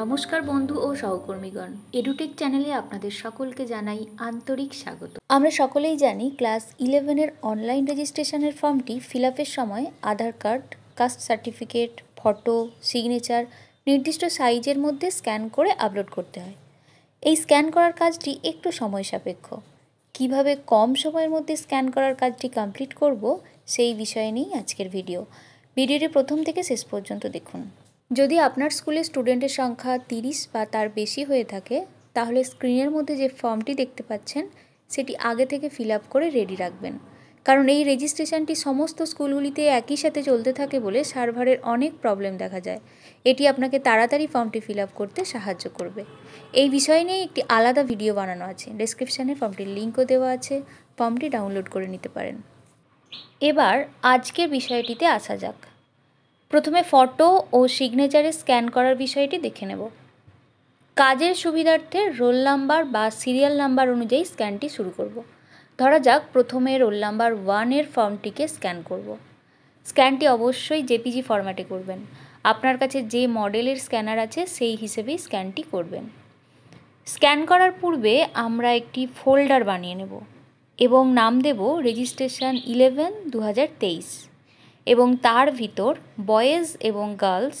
নমস্কার বন্ধু ও সহকর্মীগণ এডুটেক চ্যানেলে আপনাদের সকলকে জানাই আন্তরিক স্বাগত আমরা সকলেই জানি ক্লাস ইলেভেনের অনলাইন রেজিস্ট্রেশনের ফর্মটি ফিল সময় Aadhaar card caste certificate photo signature নির্দিষ্ট সাইজের মধ্যে স্ক্যান করে আপলোড করতে হয় এই স্ক্যান করার কাজটি একটু সময় সাপেক্ষ কীভাবে কম সময়ের মধ্যে স্ক্যান করার কাজটি কমপ্লিট করব সেই বিষয়ে নিয়েই আজকের ভিডিও ভিডিওটি প্রথম থেকে শেষ পর্যন্ত দেখুন যদি আপনার স্কুলে স্টুডেন্টের সংখ্যা তিরিশ বা তার বেশি হয়ে থাকে তাহলে স্ক্রিনের মধ্যে যে ফর্মটি দেখতে পাচ্ছেন সেটি আগে থেকে ফিল আপ করে রেডি রাখবেন কারণ এই রেজিস্ট্রেশনটি সমস্ত স্কুলগুলিতে একই সাথে চলতে থাকে বলে সার্ভারের অনেক প্রবলেম দেখা যায় এটি আপনাকে তাড়াতাড়ি ফর্মটি ফিল আপ করতে সাহায্য করবে এই বিষয় নিয়ে একটি আলাদা ভিডিও বানানো আছে ডেসক্রিপশানে ফর্মটির লিঙ্কও দেওয়া আছে ফর্মটি ডাউনলোড করে নিতে পারেন এবার আজকের বিষয়টিতে আসা যাক প্রথমে ফটো ও সিগনেচারে স্ক্যান করার বিষয়টি দেখে নেব কাজের সুবিধার্থে রোল নাম্বার বা সিরিয়াল নাম্বার অনুযায়ী স্ক্যানটি শুরু করব ধরা যাক প্রথমে রোল নাম্বার ওয়ানের ফর্মটিকে স্ক্যান করব স্ক্যানটি অবশ্যই জেপিজি ফর্ম্যাটে করবেন আপনার কাছে যে মডেলের স্ক্যানার আছে সেই হিসেবেই স্ক্যানটি করবেন স্ক্যান করার পূর্বে আমরা একটি ফোল্ডার বানিয়ে নেব এবং নাম দেব রেজিস্ট্রেশন ইলেভেন দু হাজার তেইশ এবং তার ভিতর বয়েজ এবং গার্লস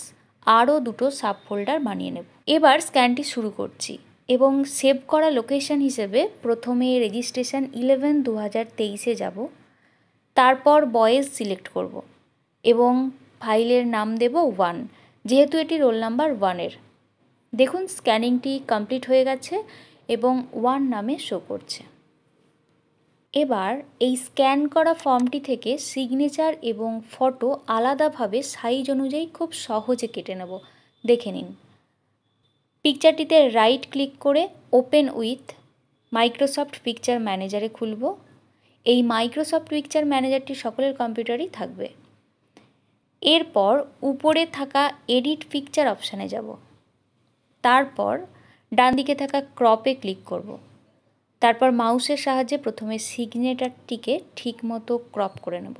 আরও দুটো সাব ফোল্ডার বানিয়ে নেব এবার স্ক্যানটি শুরু করছি এবং সেভ করা লোকেশন হিসেবে প্রথমে রেজিস্ট্রেশন ইলেভেন দু হাজার তেইশে যাব তারপর বয়েজ সিলেক্ট করব এবং ফাইলের নাম দেব ওয়ান যেহেতু এটি রোল নাম্বার ওয়ানের দেখুন স্ক্যানিংটি কমপ্লিট হয়ে গেছে এবং ওয়ান নামে শো করছে এবার এই স্ক্যান করা ফর্মটি থেকে সিগনেচার এবং ফটো আলাদাভাবে সাইজ অনুযায়ী খুব সহজে কেটে নেব দেখে নিন পিকচারটিতে রাইট ক্লিক করে ওপেন উইথ মাইক্রোসফট পিকচার ম্যানেজারে খুলব এই মাইক্রোসফট পিকচার ম্যানেজারটি সকলের কম্পিউটারেই থাকবে এরপর উপরে থাকা এডিট পিকচার অপশানে যাব তারপর ডান দিকে থাকা ক্রপে ক্লিক করব তারপর মাউসের সাহায্যে প্রথমে সিগনেচারটিকে ঠিকমতো ক্রপ করে নেব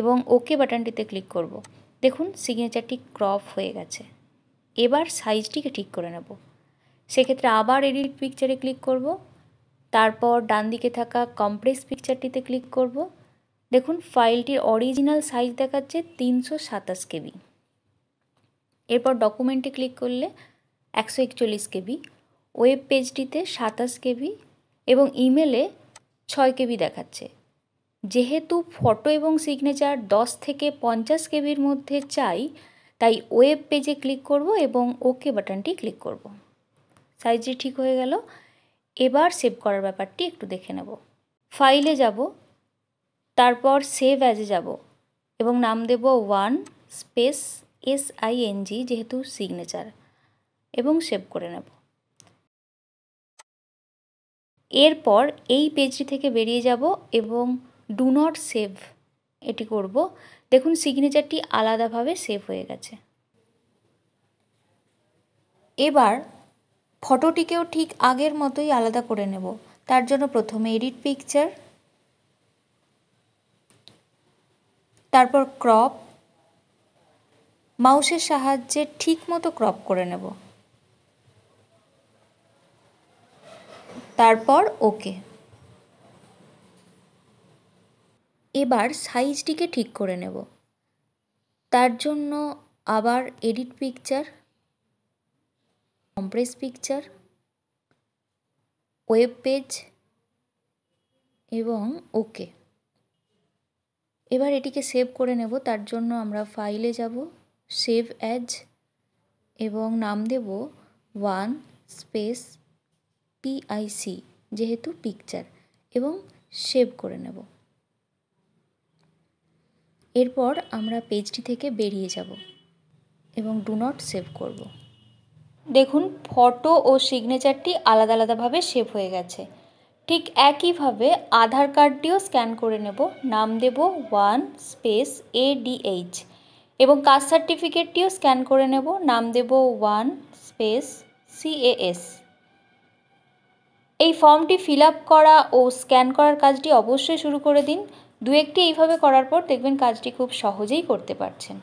এবং ওকে বাটনটিতে ক্লিক করব। দেখুন সিগনেচারটি ক্রপ হয়ে গেছে এবার সাইজটিকে ঠিক করে নেব সেক্ষেত্রে আবার এডিট পিকচারে ক্লিক করব তারপর ডান দিকে থাকা কমপ্রেস পিকচারটিতে ক্লিক করব দেখুন ফাইলটির অরিজিনাল সাইজ দেখাচ্ছে তিনশো সাতাশ কেবি এরপর ডকুমেন্টে ক্লিক করলে একশো একচল্লিশ কেবি ওয়েব পেজটিতে সাতাশ কেবি এবং ইমেলে ছয় কেবি দেখাচ্ছে যেহেতু ফটো এবং সিগনেচার দশ থেকে পঞ্চাশ কেবির মধ্যে চাই তাই ওয়েব পেজে ক্লিক করব এবং ওকে বাটনটি ক্লিক করব সাইজটি ঠিক হয়ে গেল এবার সেভ করার ব্যাপারটি একটু দেখে নেব ফাইলে যাব তারপর সেভ অ্যাজে যাব এবং নাম দেব one space S I N G যেহেতু সিগনেচার এবং সেভ করে নেব এরপর এই পেজটি থেকে বেরিয়ে যাব এবং ডু নট সেভ এটি করব দেখুন সিগনেচারটি আলাদাভাবে সেভ হয়ে গেছে এবার ফটোটিকেও ঠিক আগের মতোই আলাদা করে নেব তার জন্য প্রথমে এডিট পিকচার তারপর ক্রপ মাউসের সাহায্যে ঠিক মতো ক্রপ করে নেব তারপর ওকে এবার সাইজটিকে ঠিক করে নেব তার জন্য আবার edit picture compress picture web page এবং ওকে এবার এটিকে সেভ করে নেব তার জন্য আমরা ফাইলে যাব সেভ অ্যাজ এবং নাম দেব ওয়ান স্পেস পিআইসি যেহেতু পিকচার এবং সেভ করে নেব এরপর আমরা পেজটি থেকে বেরিয়ে যাব এবং ডু নট সেভ করব দেখুন ফটো ও সিগনেচারটি আলাদা আলাদাভাবে সেভ হয়ে গেছে ঠিক একইভাবে আধার কার্ডটিও স্ক্যান করে নেব নাম দেব ওয়ান স্পেস এডিএইচ এবং কাস্ট সার্টিফিকেটটিও স্ক্যান করে নেব নাম দেব ওয়ান স্পেস সিএএস এই ফর্মটি ফিল করা ও স্ক্যান করার কাজটি অবশ্যই শুরু করে দিন দু একটি এইভাবে করার পর দেখবেন কাজটি খুব সহজেই করতে পারছেন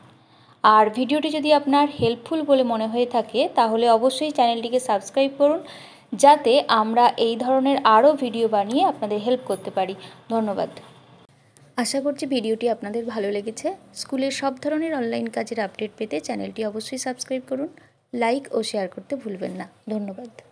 আর ভিডিওটি যদি আপনার হেল্পফুল বলে মনে হয়ে থাকে তাহলে অবশ্যই চ্যানেলটিকে সাবস্ক্রাইব করুন যাতে আমরা এই ধরনের আরও ভিডিও বানিয়ে আপনাদের হেল্প করতে পারি ধন্যবাদ আশা করছি ভিডিওটি আপনাদের ভালো লেগেছে স্কুলের সব ধরনের অনলাইন কাজের আপডেট পেতে চ্যানেলটি অবশ্যই সাবস্ক্রাইব করুন লাইক ও শেয়ার করতে ভুলবেন না ধন্যবাদ